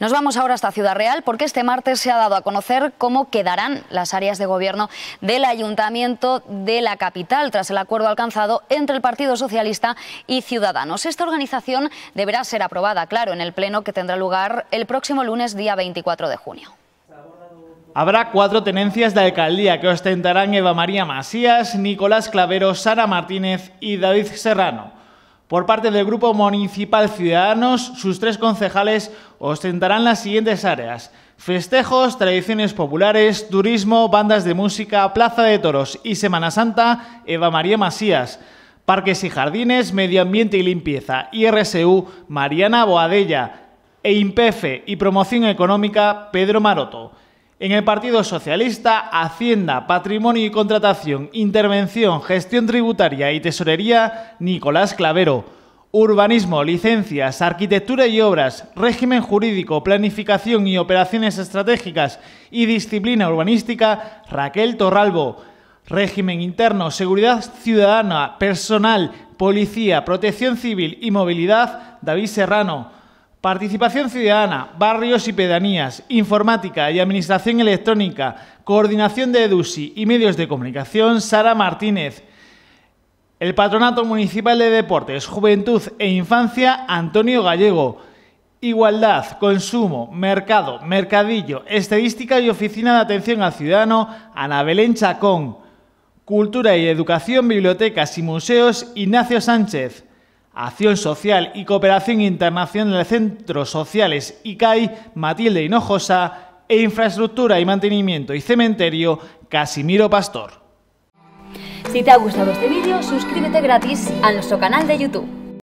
Nos vamos ahora hasta Ciudad Real porque este martes se ha dado a conocer cómo quedarán las áreas de gobierno del ayuntamiento de la capital tras el acuerdo alcanzado entre el Partido Socialista y Ciudadanos. Esta organización deberá ser aprobada, claro, en el pleno que tendrá lugar el próximo lunes día 24 de junio. Habrá cuatro tenencias de alcaldía que ostentarán Eva María Macías, Nicolás Clavero, Sara Martínez y David Serrano. Por parte del Grupo Municipal Ciudadanos, sus tres concejales ostentarán las siguientes áreas. Festejos, tradiciones populares, turismo, bandas de música, Plaza de Toros y Semana Santa, Eva María Masías. Parques y Jardines, Medio Ambiente y Limpieza, IRSU, Mariana Boadella, e y Promoción Económica, Pedro Maroto. En el Partido Socialista, Hacienda, Patrimonio y Contratación, Intervención, Gestión Tributaria y Tesorería, Nicolás Clavero. Urbanismo, licencias, arquitectura y obras, régimen jurídico, planificación y operaciones estratégicas y disciplina urbanística, Raquel Torralbo. Régimen interno, seguridad ciudadana, personal, policía, protección civil y movilidad, David Serrano. Participación ciudadana, barrios y pedanías, informática y administración electrónica, coordinación de EDUSI y medios de comunicación, Sara Martínez. El Patronato Municipal de Deportes, Juventud e Infancia, Antonio Gallego. Igualdad, Consumo, Mercado, Mercadillo, Estadística y Oficina de Atención al Ciudadano, Ana Belén Chacón. Cultura y Educación, Bibliotecas y Museos, Ignacio Sánchez. Acción Social y Cooperación Internacional de Centros Sociales ICAI, Matilde Hinojosa, e Infraestructura y Mantenimiento y Cementerio, Casimiro Pastor. Si te ha gustado este vídeo, suscríbete gratis a nuestro canal de YouTube.